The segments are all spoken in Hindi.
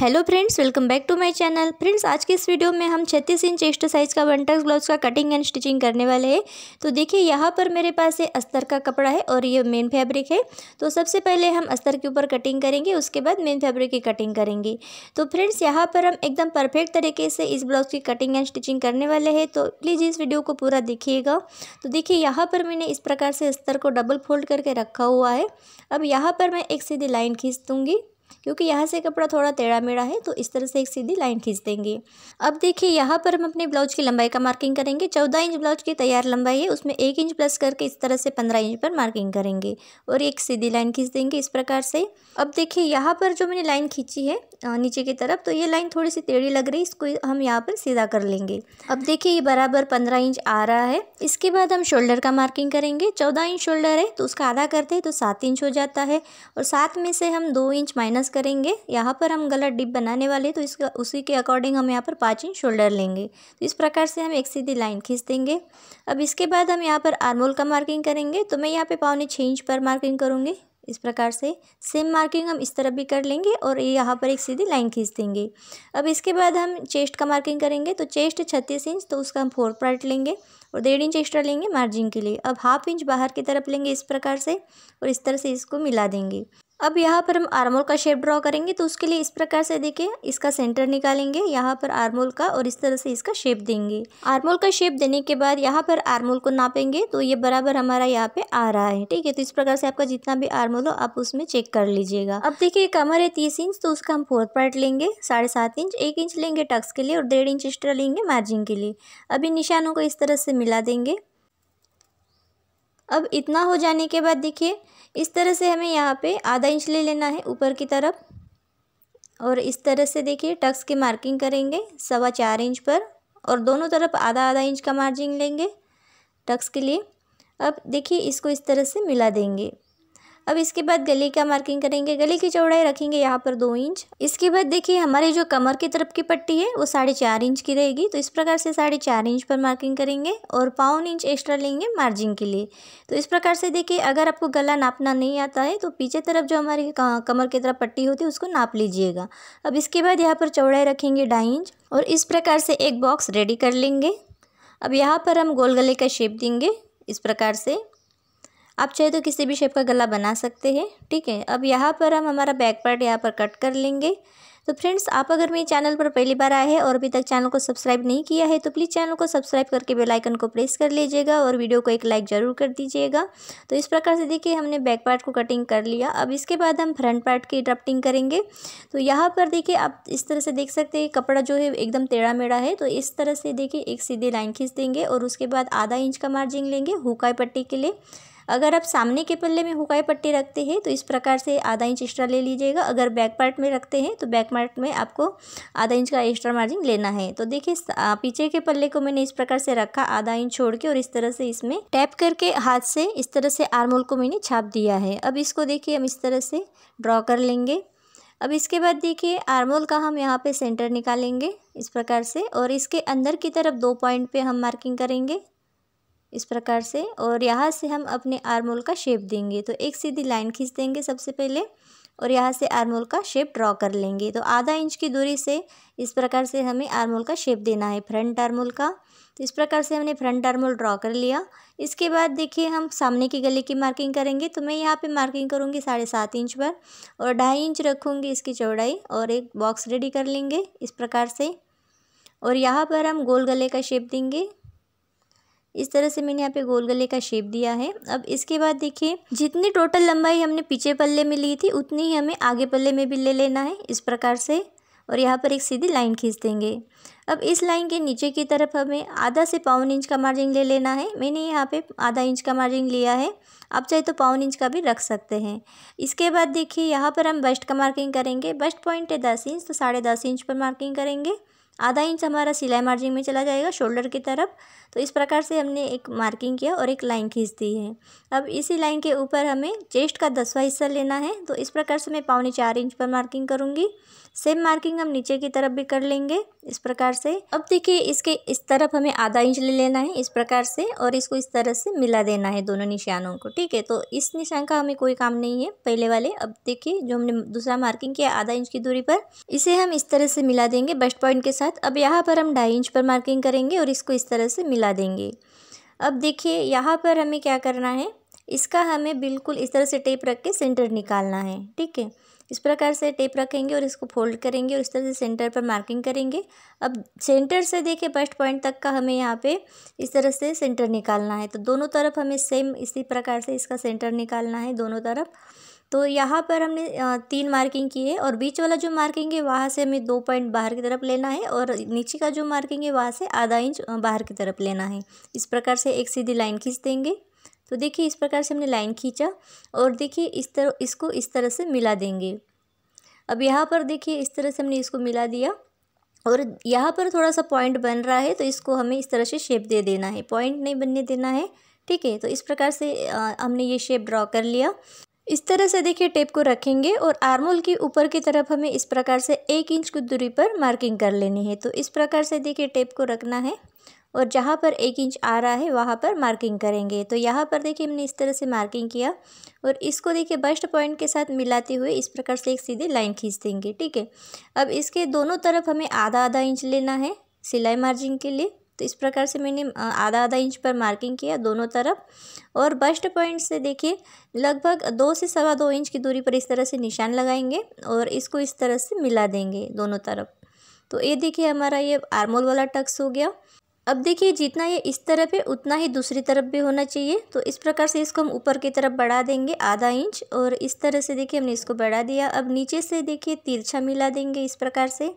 hello friends welcome back to my channel friends आज के इस वीडियो में हम 36 इंच एक्स्ट्रा साइज़ का वन टक्स ब्लाउज का कटिंग एंड स्टिचिंग करने वाले हैं तो देखिए यहाँ पर मेरे पास है अस्तर का कपड़ा है और ये मेन फैब्रिक है तो सबसे पहले हम अस्तर के ऊपर कटिंग करेंगे उसके बाद मेन फैब्रिक की कटिंग करेंगे तो फ्रेंड्स यहाँ पर हम एकदम परफेक्ट तरीके से इस ब्लाउज की कटिंग एंड स्टिचिंग करने वाले हैं तो प्लीज़ इस वीडियो को पूरा देखिएगा तो देखिए यहाँ पर मैंने इस प्रकार से अस्तर को डबल फोल्ड करके रखा हुआ है अब यहाँ पर मैं एक सीधी लाइन खींच दूँगी क्योंकि यहाँ से कपड़ा थोड़ा टेढ़ा मेढ़ा है तो इस तरह से एक सीधी लाइन खींच देंगे अब देखिए यहाँ पर हम अपने ब्लाउज की लंबाई का मार्किंग करेंगे चौदह इंच ब्लाउज की तैयार लंबाई है उसमें एक इंच प्लस करके इस तरह से पंद्रह इंच पर मार्किंग करेंगे और एक सीधी लाइन खींच देंगे इस प्रकार से अब देखिए यहाँ पर जो मैंने लाइन खींची है नीचे की तरफ तो ये लाइन थोड़ी सी टेढ़ी लग रही इसको हम यहाँ पर सीधा कर लेंगे अब देखिए ये बराबर पंद्रह इंच आ रहा है इसके बाद हम शोल्डर का मार्किंग करेंगे चौदह इंच शोल्डर है तो उसका आधा करते हैं तो सात इंच हो जाता है और सात में से हम दो इंच माइनस माइनस करेंगे यहाँ पर हम गलत डिप बनाने वाले तो इसका उसी के अकॉर्डिंग हम यहाँ पर पाँच इंच शोल्डर लेंगे तो इस प्रकार से हम एक सीधी लाइन खींच देंगे अब इसके बाद हम यहाँ पर आर्मोल का मार्किंग करेंगे तो मैं यहाँ पे पावने छः इंच पर मार्किंग करूँगी इस प्रकार से सेम मार्किंग हम इस तरफ भी कर लेंगे और ये यहाँ पर एक सीधी लाइन खींच देंगे अब इसके बाद हम चेस्ट का मार्किंग करेंगे तो चेस्ट छत्तीस इंच तो उसका हम फोर पार्ट लेंगे और डेढ़ इंच एक्स्ट्रा लेंगे मार्जिन के लिए अब हाफ इंच बाहर की तरफ लेंगे इस प्रकार से और इस तरह से इसको मिला देंगे अब यहाँ पर हम आर्मोल का शेप ड्रॉ करेंगे तो उसके लिए इस प्रकार से देखिए इसका सेंटर निकालेंगे यहाँ पर आर्मोल का और इस तरह से इसका शेप देंगे आर्मोल का शेप देने के बाद यहाँ पर आर्मोल को नापेंगे तो ये बराबर हमारा यहाँ पे आ रहा है ठीक है तो इस प्रकार से आपका जितना भी आर्मोल हो आप उसमें चेक कर लीजिएगा अब देखिए कमर है तीस इंच तो उसका हम फोर्थ पार्ट लेंगे साढ़े सात इंच एक इंच लेंगे टक्स के लिए और डेढ़ इंच एक्स्ट्रा लेंगे मार्जिन के लिए अभी निशानों को इस तरह से मिला देंगे अब इतना हो जाने के बाद देखिए इस तरह से हमें यहाँ पे आधा इंच ले लेना है ऊपर की तरफ और इस तरह से देखिए टक्स की मार्किंग करेंगे सवा चार इंच पर और दोनों तरफ आधा आधा इंच का मार्जिन लेंगे टक्स के लिए अब देखिए इसको इस तरह से मिला देंगे अब इसके बाद गले का मार्किंग करेंगे गले की चौड़ाई रखेंगे यहाँ पर दो इंच इसके बाद देखिए हमारी जो कमर की तरफ की पट्टी है वो साढ़े चार इंच की रहेगी तो इस प्रकार से साढ़े चार इंच पर मार्किंग करेंगे और पाउन इंच एक्स्ट्रा लेंगे मार्जिंग के लिए तो इस प्रकार से देखिए अगर आपको गला नापना नहीं आता है तो पीछे तरफ जो हमारी कमर की तरफ पट्टी होती है उसको नाप लीजिएगा अब इसके बाद यहाँ पर चौड़ाई रखेंगे ढाई इंच और इस प्रकार से एक बॉक्स रेडी कर लेंगे अब यहाँ पर हम गोल गले का शेप देंगे इस प्रकार से आप चाहे तो किसी भी शेप का गला बना सकते हैं ठीक है अब यहाँ पर हम हमारा बैक पार्ट यहाँ पर कट कर लेंगे तो फ्रेंड्स आप अगर मेरे चैनल पर पहली बार आए हैं और अभी तक चैनल को सब्सक्राइब नहीं किया है तो प्लीज़ चैनल को सब्सक्राइब करके बेल आइकन को प्रेस कर लीजिएगा और वीडियो को एक लाइक ज़रूर कर दीजिएगा तो इस प्रकार से देखिए हमने बैक पार्ट को कटिंग कर लिया अब इसके बाद हम फ्रंट पार्ट की ड्राफ्टिंग करेंगे तो यहाँ पर देखिए आप इस तरह से देख सकते हैं कपड़ा जो है एकदम टेढ़ा मेढ़ा है तो इस तरह से देखिए एक सीधी लाइन खींच देंगे और उसके बाद आधा इंच का मार्जिन लेंगे हुकाई पट्टी के लिए अगर आप सामने के पल्ले में हुकाई पट्टी रखते हैं तो इस प्रकार से आधा इंच एक्स्ट्रा ले लीजिएगा अगर बैक पार्ट में रखते हैं तो बैक पार्ट में आपको आधा इंच का एक्स्ट्रा मार्जिन लेना है तो देखिए पीछे के पल्ले को मैंने इस प्रकार से रखा आधा इंच छोड़ के और इस तरह से इसमें टैप करके हाथ से इस तरह से आर्मोल को मैंने छाप दिया है अब इसको देखिए हम इस तरह से ड्रॉ कर लेंगे अब इसके बाद देखिए आर्मोल का हम यहाँ पे सेंटर निकालेंगे इस प्रकार से और इसके अंदर की तरफ दो पॉइंट पे हम मार्किंग करेंगे इस प्रकार से और यहाँ से हम अपने आर्मोल का शेप देंगे तो एक सीधी लाइन खींच देंगे सबसे पहले और यहाँ से आर्मोल का शेप ड्रॉ कर लेंगे तो आधा इंच की दूरी से इस प्रकार से हमें आर्मोल का शेप देना है फ्रंट आर्मोल का तो इस प्रकार से हमने फ्रंट आर्मोल ड्रॉ कर लिया इसके बाद देखिए हम सामने की गले की मार्किंग करेंगे तो मैं यहाँ पे मार्किंग करूँगी साढ़े सात इंच पर और ढाई इंच रखूँगी इसकी चौड़ाई और एक बॉक्स रेडी कर लेंगे इस प्रकार से और यहाँ पर हम गोल गले का शेप देंगे इस तरह से मैंने यहाँ पे गोल गले का शेप दिया है अब इसके बाद देखिए जितनी टोटल लंबाई हमने पीछे पल्ले में ली थी उतनी ही हमें आगे पल्ले में भी ले लेना है इस प्रकार से और यहाँ पर एक सीधी लाइन खींच देंगे अब इस लाइन के नीचे की तरफ हमें आधा से पाउन इंच का मार्जिन ले लेना है मैंने यहाँ पे आधा इंच का मार्जिन लिया है आप चाहे तो पाउन इंच का भी रख सकते हैं इसके बाद देखिए यहाँ पर हम बस्ट का मार्किंग करेंगे बस्ट पॉइंट है दस इंच तो साढ़े दस इंच पर मार्किंग करेंगे आधा इंच हमारा सिलाई मार्जिन में चला जाएगा शोल्डर की तरफ तो इस प्रकार से हमने एक मार्किंग किया और एक लाइन खींच दी है अब इसी लाइन के ऊपर हमें चेस्ट का दसवा हिस्सा लेना है तो इस प्रकार से मैं पौने चार इंच पर मार्किंग करूँगी सेम मार्किंग हम नीचे की तरफ भी कर लेंगे इस प्रकार से अब देखिए इसके इस तरफ हमें आधा इंच ले लेना है इस प्रकार से और इसको इस तरह से मिला देना है दोनों निशानों को ठीक है तो इस निशान का हमें कोई काम नहीं है पहले वाले अब देखिए जो हमने दूसरा मार्किंग किया आधा इंच की दूरी पर इसे हम इस तरह से मिला देंगे बस्ट पॉइंट के साथ अब यहाँ पर हम ढाई इंच पर मार्किंग करेंगे और इसको इस तरह से मिला मिला देंगे अब देखिए यहाँ पर हमें क्या करना है इसका हमें बिल्कुल इस तरह से टेप रख के सेंटर निकालना है ठीक है इस प्रकार से टेप रखेंगे और इसको फोल्ड करेंगे और इस तरह से सेंटर पर मार्किंग करेंगे अब सेंटर से देखिए फर्स्ट पॉइंट तक का हमें यहाँ पे इस तरह से सेंटर निकालना है तो दोनों तरफ हमें सेम इसी प्रकार से इसका सेंटर निकालना है दोनों तरफ तो यहाँ पर हमने तीन मार्किंग की है और बीच वाला जो मार्किंग है वहाँ से हमें दो पॉइंट बाहर की तरफ लेना है और नीचे का जो मार्किंग है वहाँ से आधा इंच बाहर की तरफ लेना है इस प्रकार से एक सीधी लाइन खींच देंगे तो देखिए इस प्रकार से हमने लाइन खींचा और देखिए इस तरह इसको इस तरह से मिला देंगे अब यहाँ पर देखिए इस तरह से हमने इसको मिला दिया और यहाँ पर थोड़ा सा पॉइंट बन रहा है तो इसको हमें इस तरह से शेप दे देना है पॉइंट नहीं बनने देना है ठीक है तो इस प्रकार से हमने ये शेप ड्रॉ कर लिया इस तरह से देखिए टेप को रखेंगे और आर्मोल की ऊपर की तरफ हमें इस प्रकार से एक इंच की दूरी पर मार्किंग कर लेनी है तो इस प्रकार से देखिए टेप को रखना है और जहाँ पर एक इंच आ रहा है वहाँ पर मार्किंग करेंगे तो यहाँ पर देखिए हमने इस तरह से मार्किंग किया और इसको देखिए बस्ट पॉइंट के साथ मिलाते हुए इस प्रकार से एक सीधी लाइन खींच देंगे ठीक है अब इसके दोनों तरफ हमें आधा आधा इंच लेना है सिलाई मार्जिन के लिए तो इस प्रकार से मैंने आधा आधा इंच पर मार्किंग किया दोनों तरफ और बस्ट पॉइंट से देखिए लगभग दो से सवा दो इंच की दूरी पर इस तरह से निशान लगाएंगे और इसको इस तरह से मिला देंगे दोनों तरफ तो ये देखिए हमारा ये आर्मोल वाला टक्स हो गया अब देखिए जितना ये इस तरफ है उतना ही दूसरी तरफ भी होना चाहिए तो इस प्रकार से इसको हम ऊपर की तरफ बढ़ा देंगे आधा इंच और इस तरह से देखिए हमने इसको बढ़ा दिया अब नीचे से देखिए तिरछा मिला देंगे इस प्रकार से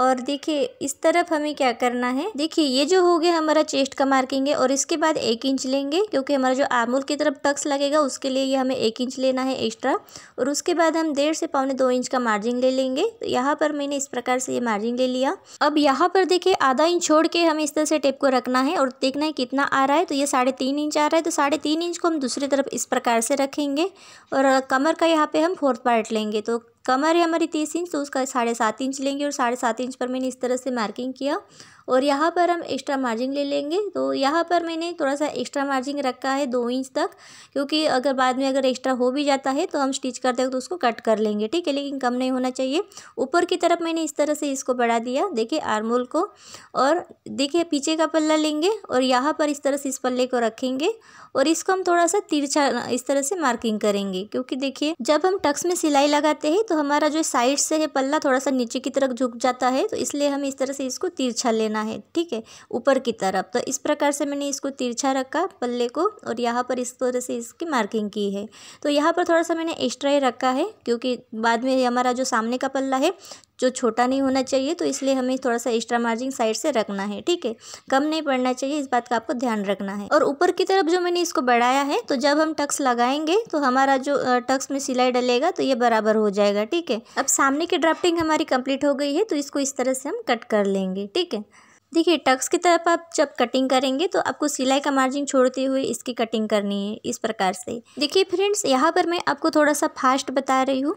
और देखिए इस तरफ हमें क्या करना है देखिए ये जो हो गया हमारा चेस्ट का मार्किंग है और इसके बाद एक इंच लेंगे क्योंकि हमारा जो आमूल की तरफ टक्स लगेगा उसके लिए ये हमें एक इंच लेना है एक्स्ट्रा और उसके बाद हम डेढ़ से पौने दो इंच का मार्जिन ले लेंगे तो यहाँ पर मैंने इस प्रकार से ये मार्जिन ले लिया अब यहाँ पर देखिए आधा इंच छोड़ के हमें इस तरह से टेप को रखना है और देखना है कितना आ रहा है तो ये साढ़े तीन इंच आ रहा है तो साढ़े तीन इंच को हम दूसरी तरफ इस प्रकार से रखेंगे और कमर का यहाँ पर हम फोर्थ पार्ट लेंगे तो कमर है हमारी तीस इंच तो उसका साढ़े सात इंच लेंगे और साढ़े सात इंच पर मैंने इस तरह से मार्किंग किया और यहाँ पर हम एक्स्ट्रा मार्जिन ले लेंगे तो यहाँ पर मैंने थोड़ा सा एक्स्ट्रा मार्जिन रखा है दो इंच तक क्योंकि अगर बाद में अगर एक्स्ट्रा हो भी जाता है तो हम स्टिच करते हैं तो उसको कट कर लेंगे ठीक है लेकिन कम नहीं होना चाहिए ऊपर की तरफ मैंने इस तरह से इसको बढ़ा दिया देखिए आर्मोल को और देखिए पीछे का पल्ला लेंगे और यहाँ पर इस तरह से इस पल्ले को रखेंगे और इसको हम थोड़ा सा तिरछा इस तरह से मार्किंग करेंगे क्योंकि देखिए जब हम टक्स में सिलाई लगाते हैं तो हमारा जो साइड से है पल्ला थोड़ा सा नीचे की तरफ झुक जाता है तो इसलिए हम इस तरह से इसको तिरछा लेना है ठीक है ऊपर की तरफ तो इस प्रकार से मैंने इसको तिरछा रखा पल्ले को और यहाँ पर इस तरह से इसकी मार्किंग की है तो यहाँ पर थोड़ा सा मैंने एक्स्ट्रा ही रखा है क्योंकि बाद में हमारा जो सामने का पल्ला है जो छोटा नहीं होना चाहिए तो इसलिए हमें थोड़ा सा एक्स्ट्रा मार्जिन साइड से रखना है ठीक है कम नहीं पड़ना चाहिए इस बात का आपको ध्यान रखना है और ऊपर की तरफ जो मैंने इसको बढ़ाया है तो जब हम टक्स लगाएंगे तो हमारा जो टक्स में सिलाई डलेगा तो ये बराबर हो जाएगा ठीक है अब सामने की ड्राफ्टिंग हमारी कंप्लीट हो गई है तो इसको इस तरह से हम कट कर लेंगे ठीक है देखिए टक्स की तरफ आप जब कटिंग करेंगे तो आपको सिलाई का मार्जिन छोड़ते हुए इसकी कटिंग करनी है इस प्रकार से देखिए फ्रेंड्स यहाँ पर मैं आपको थोड़ा सा फास्ट बता रही हूँ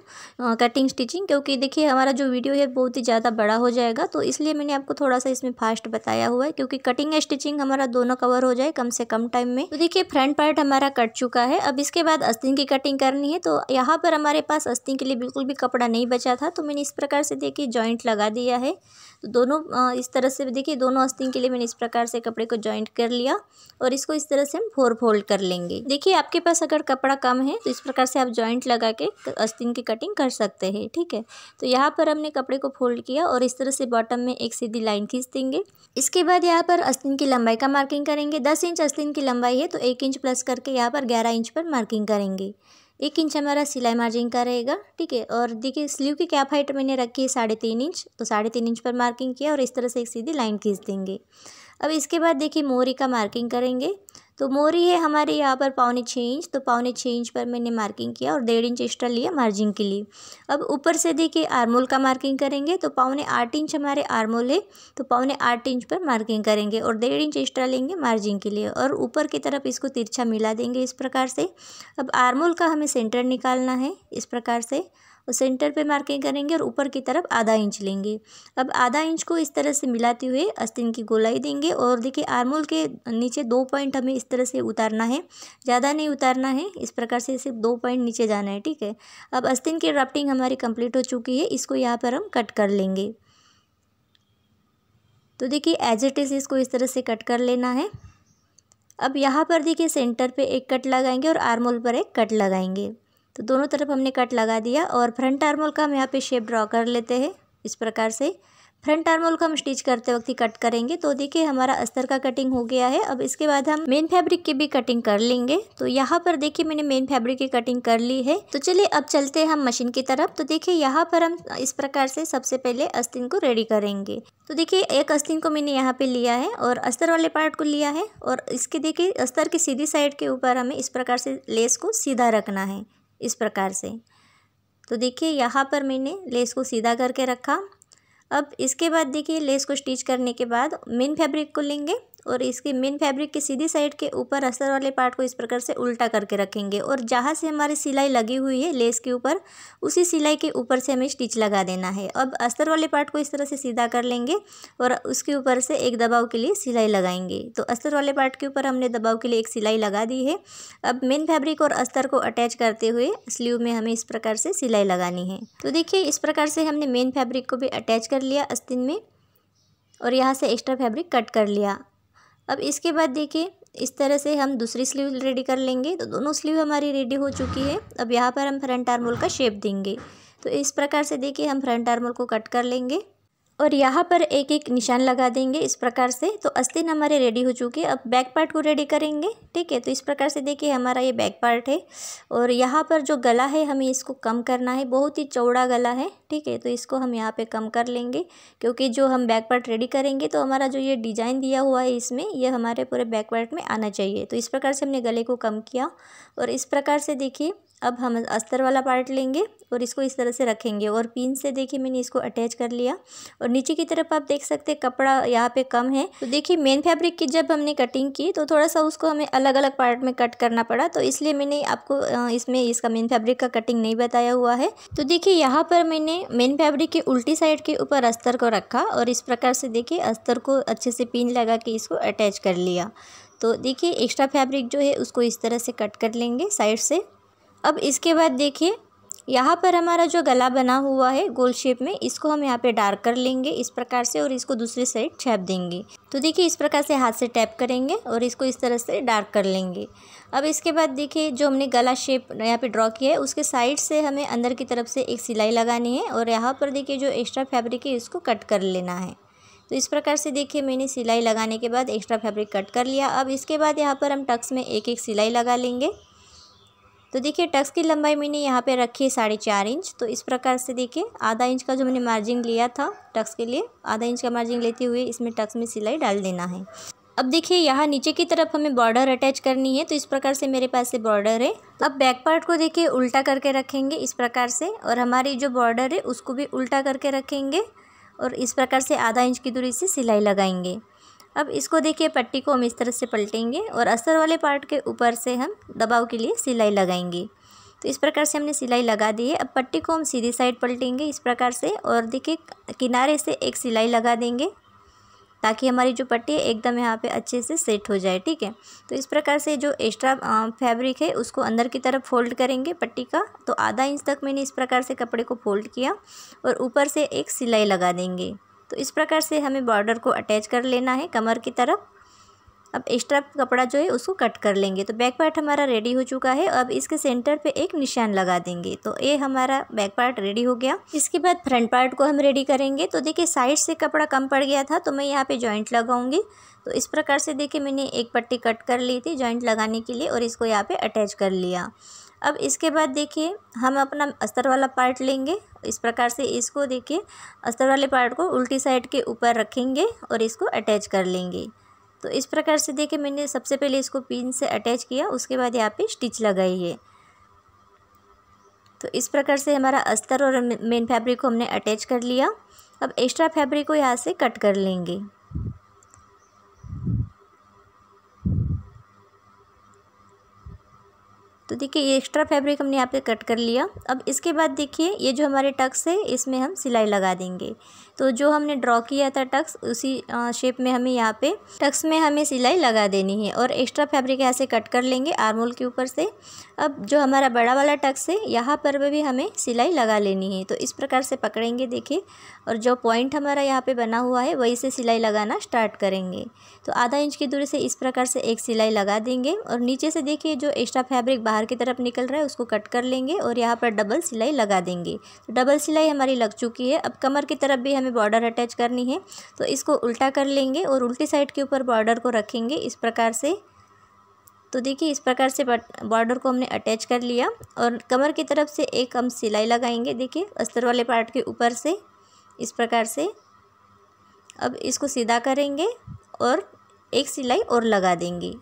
कटिंग स्टिचिंग क्योंकि देखिए हमारा जो वीडियो है बहुत ही ज़्यादा बड़ा हो जाएगा तो इसलिए मैंने आपको थोड़ा सा इसमें फास्ट बताया हुआ है क्योंकि कटिंग या स्टिचिंग हमारा दोनों कवर हो जाए कम से कम टाइम में तो देखिए फ्रंट पार्ट हमारा कट चुका है अब इसके बाद अस्तिन की कटिंग करनी है तो यहाँ पर हमारे पास अस्तिन के लिए बिल्कुल भी कपड़ा नहीं बचा था तो मैंने इस प्रकार से देखिए जॉइंट लगा दिया है तो दोनों इस तरह से देखिए दोनों आस्तीन के लिए मैंने इस प्रकार से कपड़े को ज्वाइंट कर लिया और इसको इस तरह से हम फोर फोल्ड कर लेंगे देखिए आपके पास अगर कपड़ा कम है तो इस प्रकार से आप ज्वाइंट लगा के आस्तीन की कटिंग कर सकते हैं ठीक है तो यहाँ पर हमने कपड़े को फोल्ड किया और इस तरह से बॉटम में एक सीधी लाइन खींच देंगे इसके बाद यहाँ पर आस्तीन की लंबाई का मार्किंग करेंगे दस इंच आस्तीन की लंबाई है तो एक इंच प्लस करके यहाँ पर ग्यारह इंच पर मार्किंग करेंगे एक इंच हमारा सिलाई मार्जिन का रहेगा ठीक है और देखिए स्लीव की कैप हाइट मैंने रखी है साढ़े तीन इंच तो साढ़े तीन इंच पर मार्किंग किया और इस तरह से एक सीधी लाइन खींच देंगे अब इसके बाद देखिए मोहरी का मार्किंग करेंगे तो मोरी है हमारे यहाँ पर पाउने छः इंच तो पौने छः इंच पर मैंने मार्किंग किया और डेढ़ इंच एक्स्ट्रा लिया मार्जिंग के लिए अब ऊपर से देखिए आरमोल का मार्किंग करेंगे तो पौने आठ इंच हमारे आरमोल है तो पौने आठ इंच पर मार्किंग करेंगे और डेढ़ इंच एक्स्ट्रा लेंगे मार्जिंग के लिए और ऊपर की तरफ इसको तिरछा मिला देंगे इस प्रकार से अब आरमोल का हमें सेंटर निकालना है इस प्रकार से और सेंटर पे मार्किंग करेंगे और ऊपर की तरफ आधा इंच लेंगे अब आधा इंच को इस तरह से मिलाते हुए अस्तिन की गोलाई देंगे और देखिए आर्मोल के नीचे दो पॉइंट हमें इस तरह से उतारना है ज़्यादा नहीं उतारना है इस प्रकार से सिर्फ दो पॉइंट नीचे जाना है ठीक है अब अस्तिन की ड्राफ्टिंग हमारी कंप्लीट हो चुकी है इसको यहाँ पर हम कट कर लेंगे तो देखिए एज इट इज़ इसको इस तरह से कट कर लेना है अब यहाँ पर देखिए सेंटर पे एक कट लगाएंगे और आर्मोल पर एक कट लगाएंगे तो दोनों तरफ हमने कट लगा दिया और फ्रंट आर्मोल का हम यहाँ पे शेप ड्रॉ कर लेते हैं इस प्रकार से फ्रंट आर्मोल का हम स्टिच करते वक्त ही कट करेंगे तो देखिए हमारा अस्तर का कटिंग हो गया है अब इसके बाद हम मेन फैब्रिक की भी कटिंग कर लेंगे तो यहाँ पर देखिए मैंने मेन फैब्रिक की कटिंग कर ली है तो चलिए अब चलते हैं हम मशीन की तरफ तो देखिए यहाँ पर हम इस प्रकार से सबसे पहले अस्तिन को रेडी करेंगे तो देखिए एक अस्तिन को मैंने यहाँ पे लिया है और अस्तर वाले पार्ट को लिया है और इसके देखिए अस्तर की सीधी साइड के ऊपर हमें इस प्रकार से लेस को सीधा रखना है इस प्रकार से तो देखिए यहाँ पर मैंने लेस को सीधा करके रखा अब इसके बाद देखिए लेस को स्टिच करने के बाद मेन फैब्रिक को लेंगे और इसके मेन फैब्रिक की सीधी साइड के ऊपर अस्तर वाले पार्ट को इस प्रकार से उल्टा करके रखेंगे और जहाँ से हमारी सिलाई लगी हुई है लेस के ऊपर उसी सिलाई के ऊपर से हमें स्टिच लगा देना है अब अस्तर वाले पार्ट को इस तरह से सीधा कर लेंगे और उसके ऊपर से एक दबाव के लिए सिलाई लगाएंगे तो अस्तर वाले पार्ट के ऊपर हमने दबाव के लिए एक सिलाई लगा दी है अब मेन फैब्रिक और अस्तर को अटैच करते हुए स्लीव में हमें इस प्रकार से सिलाई लगानी है तो देखिए इस प्रकार से हमने मेन फैब्रिक को भी अटैच कर लिया अस्तिन में और यहाँ से एक्स्ट्रा फैब्रिक कट कर लिया अब इसके बाद देखिए इस तरह से हम दूसरी स्लीव रेडी कर लेंगे तो दोनों स्लीव हमारी रेडी हो चुकी है अब यहाँ पर हम फ्रंट आर्मोल का शेप देंगे तो इस प्रकार से देखिए हम फ्रंट आर्मोल को कट कर लेंगे और यहाँ पर एक एक निशान लगा देंगे इस प्रकार से तो अस्तिन हमारे रेडी हो चुके अब बैक पार्ट को रेडी करेंगे ठीक है तो इस प्रकार से देखिए हमारा ये बैक पार्ट है और यहाँ पर जो गला है हमें इसको कम करना है बहुत ही चौड़ा गला है ठीक है तो इसको हम यहाँ पे कम कर लेंगे क्योंकि जो हम बैक पार्ट रेडी करेंगे तो हमारा जो ये डिज़ाइन दिया हुआ है इसमें यह हमारे पूरे बैक पार्ट में आना चाहिए तो इस प्रकार से हमने गले को कम किया और इस प्रकार से देखिए अब हम अस्तर वाला पार्ट लेंगे और इसको इस तरह से रखेंगे और पिन से देखिए मैंने इसको अटैच कर लिया और नीचे की तरफ आप देख सकते हैं कपड़ा यहाँ पे कम है तो देखिए मेन फैब्रिक की जब हमने कटिंग की तो थोड़ा सा उसको हमें अलग अलग पार्ट में कट करना पड़ा तो इसलिए मैंने आपको इसमें इसका मेन फैब्रिक का कटिंग नहीं बताया हुआ है तो देखिए यहाँ पर मैंने मेन फैब्रिक के उल्टी साइड के ऊपर अस्तर को रखा और इस प्रकार से देखिए अस्तर को अच्छे से पिन लगा के इसको अटैच कर लिया तो देखिए एक्स्ट्रा फैब्रिक जो है उसको इस तरह से कट कर लेंगे साइड से अब इसके बाद देखिए यहाँ पर हमारा जो गला बना हुआ है गोल शेप में इसको हम यहाँ पे डार्क कर लेंगे इस प्रकार से और इसको दूसरी साइड छैप देंगे तो देखिए इस प्रकार से हाथ से टैप करेंगे और इसको इस तरह से डार्क कर लेंगे अब इसके बाद देखिए जो हमने गला शेप यहाँ पे ड्रॉ किया है उसके साइड से हमें अंदर की तरफ से एक सिलाई लगानी है और यहाँ पर देखिए जो एक्स्ट्रा फैब्रिक है इसको कट कर लेना है तो इस प्रकार से देखिए मैंने सिलाई लगाने के बाद एक्स्ट्रा फैब्रिक कट कर लिया अब इसके बाद यहाँ पर हम टक्स में एक एक सिलाई लगा लेंगे तो देखिए टक्स की लंबाई मैंने यहाँ पे रखी है साढ़े चार इंच तो इस प्रकार से देखिए आधा इंच का जो मैंने मार्जिन लिया था टक्स के लिए आधा इंच का मार्जिन लेते हुए इसमें टक्स में सिलाई डाल देना है अब देखिए यहाँ नीचे की तरफ हमें बॉर्डर अटैच करनी है तो इस प्रकार से मेरे पास से बॉर्डर है अब बैक पार्ट को देखिए उल्टा करके रखेंगे इस प्रकार से और हमारी जो बॉर्डर है उसको भी उल्टा करके रखेंगे और इस प्रकार से आधा इंच की दूरी से सिलाई लगाएंगे अब इसको देखिए पट्टी को हम इस तरह से पलटेंगे और अस्तर वाले पार्ट के ऊपर से हम दबाव के लिए सिलाई लगाएंगे तो इस प्रकार से हमने सिलाई लगा दी है अब पट्टी को हम सीधी साइड पलटेंगे इस प्रकार से और देखिए किनारे से एक सिलाई लगा देंगे ताकि हमारी जो पट्टी है एकदम यहाँ पे अच्छे से सेट हो जाए ठीक है तो इस प्रकार से जो एक्स्ट्रा फैब्रिक है उसको अंदर की तरफ फोल्ड करेंगे पट्टी का तो आधा इंच तक मैंने इस प्रकार से कपड़े को फोल्ड किया और ऊपर से एक सिलाई लगा देंगे तो इस प्रकार से हमें बॉर्डर को अटैच कर लेना है कमर की तरफ अब एक्स्ट्रा कपड़ा जो है उसको कट कर लेंगे तो बैक पार्ट हमारा रेडी हो चुका है अब इसके सेंटर पे एक निशान लगा देंगे तो ये हमारा बैक पार्ट रेडी हो गया इसके बाद फ्रंट पार्ट को हम रेडी करेंगे तो देखिए साइड से कपड़ा कम पड़ गया था तो मैं यहाँ पे जॉइंट लगाऊंगी तो इस प्रकार से देखिए मैंने एक पट्टी कट कर ली थी जॉइंट लगाने के लिए और इसको यहाँ पर अटैच कर लिया अब इसके बाद देखिए हम अपना अस्तर वाला पार्ट लेंगे इस प्रकार से इसको देखिए अस्तर वाले पार्ट को उल्टी साइड के ऊपर रखेंगे और इसको अटैच कर लेंगे तो इस प्रकार से देखिए मैंने सबसे पहले इसको पिन से अटैच किया उसके बाद यहाँ पे स्टिच लगाई है तो इस प्रकार से हमारा अस्तर और मेन फैब्रिक को हमने अटैच कर लिया अब एक्स्ट्रा फैब्रिक को यहाँ से कट कर लेंगे तो देखिए ये एक्स्ट्रा फैब्रिक हमने यहाँ पे कट कर लिया अब इसके बाद देखिए ये जो हमारे टक्स है इसमें हम सिलाई लगा देंगे तो जो हमने ड्रॉ किया था टक्स उसी शेप में हमें यहाँ पे टक्स में हमें सिलाई लगा देनी है और एक्स्ट्रा फैब्रिक यहाँ से कट कर लेंगे आर्मोल के ऊपर से अब जो हमारा बड़ा वाला टक्स है यहाँ पर भी हमें सिलाई लगा लेनी है तो इस प्रकार से पकड़ेंगे देखिए और जो पॉइंट हमारा यहाँ पर बना हुआ है वही से सिलाई लगाना स्टार्ट करेंगे तो आधा इंच की दूरी से इस प्रकार से एक सिलाई लगा देंगे और नीचे से देखिए जो एक्स्ट्रा फैब्रिक बाहर की तरफ निकल रहा है उसको कट कर लेंगे और यहाँ पर डबल सिलाई लगा देंगे तो डबल सिलाई हमारी लग चुकी है अब कमर की तरफ भी हमें हमें बॉर्डर अटैच करनी है तो इसको उल्टा कर लेंगे और उल्टी साइड के ऊपर बॉर्डर को रखेंगे इस प्रकार से तो देखिए इस प्रकार से बॉर्डर को हमने अटैच कर लिया और कमर की तरफ से एक हम सिलाई लगाएंगे देखिए अस्तर वाले पार्ट के ऊपर से इस प्रकार से अब इसको सीधा करेंगे और एक सिलाई और लगा देंगे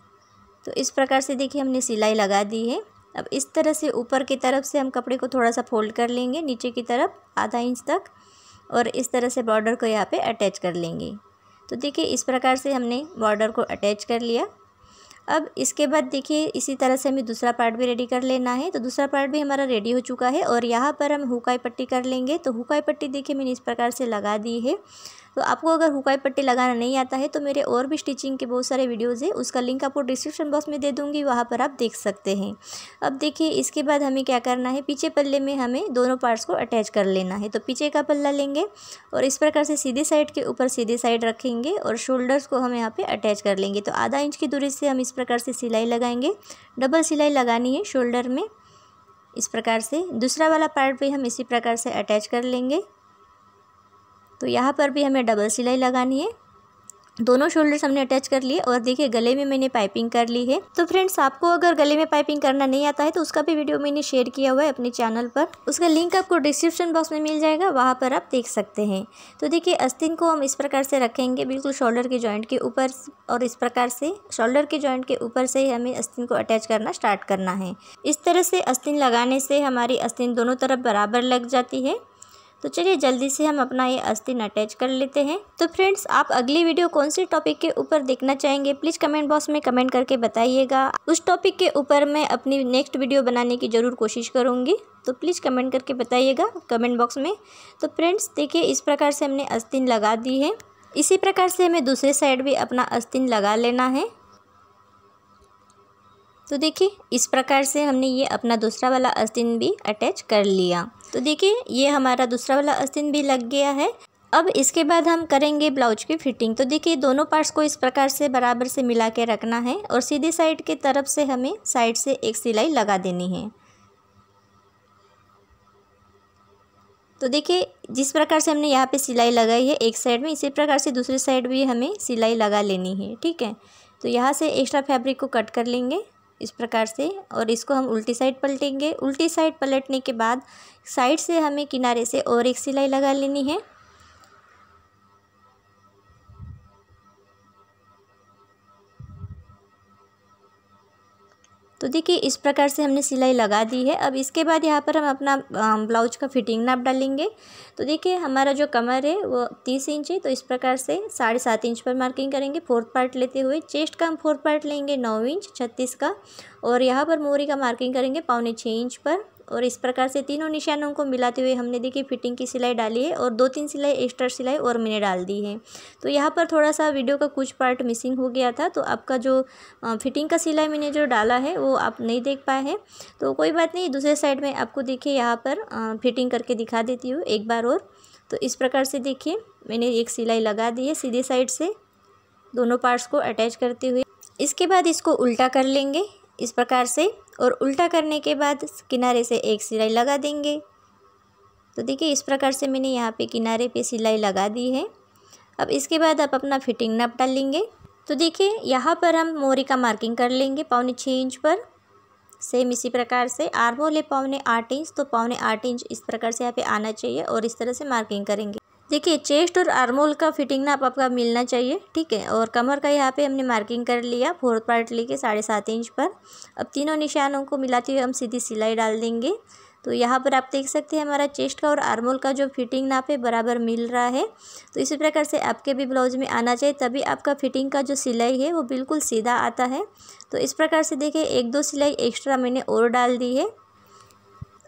तो इस प्रकार से देखिए हमने सिलाई लगा दी है अब इस तरह से ऊपर की तरफ से हम कपड़े को थोड़ा सा फोल्ड कर लेंगे नीचे की तरफ आधा इंच तक और इस तरह से बॉर्डर को यहाँ पे अटैच कर लेंगे तो देखिए इस प्रकार से हमने बॉर्डर को अटैच कर लिया अब इसके बाद देखिए इसी तरह से हमें दूसरा पार्ट भी रेडी कर लेना है तो दूसरा पार्ट भी हमारा रेडी हो चुका है और यहाँ पर हम हुकाई पट्टी कर लेंगे तो हुकाई पट्टी देखिए मैंने इस प्रकार से लगा दी है तो आपको अगर हुकाई पट्टी लगाना नहीं आता है तो मेरे और भी स्टिचिंग के बहुत सारे वीडियोज़ है उसका लिंक आपको डिस्क्रिप्शन बॉक्स में दे दूँगी वहाँ पर आप देख सकते हैं अब देखिए इसके बाद हमें क्या करना है पीछे पल्ले में हमें दोनों पार्ट्स को अटैच कर लेना है तो पीछे का पल्ला लेंगे और इस प्रकार से सीधे साइड के ऊपर सीधे साइड रखेंगे और शोल्डर्स को हम यहाँ पे अटैच कर लेंगे तो आधा इंच की दूरी से हम इस प्रकार से सिलाई लगाएंगे डबल सिलाई लगानी है शोल्डर में इस प्रकार से दूसरा वाला पार्ट भी हम इसी प्रकार से अटैच कर लेंगे तो यहाँ पर भी हमें डबल सिलाई लगानी है दोनों शोल्डर्स हमने अटैच कर लिए और देखिए गले में मैंने पाइपिंग कर ली है तो फ्रेंड्स आपको अगर गले में पाइपिंग करना नहीं आता है तो उसका भी वीडियो मैंने शेयर किया हुआ है अपने चैनल पर उसका लिंक आपको डिस्क्रिप्शन बॉक्स में मिल जाएगा वहाँ पर आप देख सकते हैं तो देखिए अस्तिन को हम इस प्रकार से रखेंगे बिल्कुल शोल्डर के जॉइंट के ऊपर और इस प्रकार से शोल्डर के जॉइंट के ऊपर से ही हमें अस्तिन को अटैच करना स्टार्ट करना है इस तरह से अस्तिन लगाने से हमारी अस्तिन दोनों तरफ बराबर लग जाती है तो चलिए जल्दी से हम अपना ये अस्थिन अटैच कर लेते हैं तो फ्रेंड्स आप अगली वीडियो कौन से टॉपिक के ऊपर देखना चाहेंगे प्लीज़ कमेंट बॉक्स में कमेंट करके बताइएगा उस टॉपिक के ऊपर मैं अपनी नेक्स्ट वीडियो बनाने की ज़रूर कोशिश करूँगी तो प्लीज़ कमेंट करके बताइएगा कमेंट बॉक्स में तो फ्रेंड्स देखिए इस प्रकार से हमने अस्थिन लगा दी है इसी प्रकार से हमें दूसरे साइड भी अपना अस्थिन लगा लेना है तो देखिए इस प्रकार से हमने ये अपना दूसरा वाला अस्तिन भी अटैच कर लिया तो देखिए ये हमारा दूसरा वाला अस्तिन भी लग गया है अब इसके बाद हम करेंगे ब्लाउज की फिटिंग तो देखिए दोनों पार्ट्स को इस प्रकार से बराबर से मिला के रखना है और सीधे साइड के तरफ से हमें साइड से एक सिलाई लगा देनी है तो देखिए जिस प्रकार से हमने यहाँ पे सिलाई लगाई है एक साइड में इसी प्रकार से दूसरी साइड भी हमें सिलाई लगा लेनी है ठीक है तो यहाँ से एक्स्ट्रा फैब्रिक को कट कर लेंगे इस प्रकार से और इसको हम उल्टी साइड पलटेंगे उल्टी साइड पलटने के बाद साइड से हमें किनारे से और एक सिलाई लगा लेनी है तो देखिए इस प्रकार से हमने सिलाई लगा दी है अब इसके बाद यहाँ पर हम अपना ब्लाउज का फिटिंग नाप डालेंगे तो देखिए हमारा जो कमर है वो तीस इंच है तो इस प्रकार से साढ़े सात इंच पर मार्किंग करेंगे फोर्थ पार्ट लेते हुए चेस्ट का हम फोर्थ पार्ट लेंगे नौ इंच छत्तीस का और यहाँ पर मोरी का मार्किंग करेंगे पौने छः इंच पर और इस प्रकार से तीनों निशानों को मिलाते हुए हमने देखिए फिटिंग की सिलाई डाली है और दो तीन सिलाई एक्स्ट्रा सिलाई और मैंने डाल दी है तो यहाँ पर थोड़ा सा वीडियो का कुछ पार्ट मिसिंग हो गया था तो आपका जो फिटिंग का सिलाई मैंने जो डाला है वो आप नहीं देख पाए हैं तो कोई बात नहीं दूसरे साइड में आपको देखिए यहाँ पर फिटिंग करके दिखा देती हूँ एक बार और तो इस प्रकार से देखिए मैंने एक सिलाई लगा दी है सीधे साइड से दोनों पार्ट्स को अटैच करते हुए इसके बाद इसको उल्टा कर लेंगे इस प्रकार से और उल्टा करने के बाद किनारे से एक सिलाई लगा देंगे तो देखिए इस प्रकार से मैंने यहाँ पे किनारे पे सिलाई लगा दी है अब इसके बाद आप अपना फिटिंग नाप डाल लेंगे तो देखिए यहाँ पर हम मोरी का मार्किंग कर लेंगे पौने छः इंच पर सेम इसी प्रकार से आर्मोले है पौने आठ इंच तो पौने आठ इंच इस प्रकार से यहाँ पे आना चाहिए और इस तरह से मार्किंग करेंगे देखिए चेस्ट और आर्मोल का फिटिंग ना आपका मिलना चाहिए ठीक है और कमर का यहाँ पे हमने मार्किंग कर लिया फोर्थ पार्ट लेके साढ़े सात इंच पर अब तीनों निशानों को मिलाते हुए हम सीधी सिलाई डाल देंगे तो यहाँ पर आप देख सकते हैं हमारा चेस्ट का और आर्मोल का जो फिटिंग नाप है बराबर मिल रहा है तो इसी प्रकार से आपके भी ब्लाउज में आना चाहिए तभी आपका फिटिंग का जो सिलाई है वो बिल्कुल सीधा आता है तो इस प्रकार से देखिए एक दो सिलाई एक्स्ट्रा मैंने और डाल दी है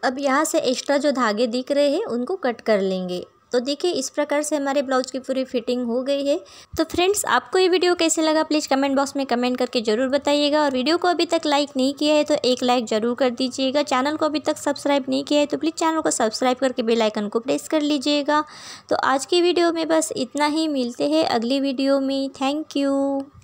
अब यहाँ से एक्स्ट्रा जो धागे दिख रहे हैं उनको कट कर लेंगे तो देखिए इस प्रकार से हमारे ब्लाउज की पूरी फिटिंग हो गई है तो फ्रेंड्स आपको ये वीडियो कैसे लगा प्लीज़ कमेंट बॉक्स में कमेंट करके ज़रूर बताइएगा और वीडियो को अभी तक लाइक नहीं किया है तो एक लाइक ज़रूर कर दीजिएगा चैनल को अभी तक सब्सक्राइब नहीं किया है तो प्लीज़ चैनल को सब्सक्राइब करके बेलाइकन को प्रेस कर लीजिएगा तो आज की वीडियो में बस इतना ही मिलते हैं अगली वीडियो में थैंक यू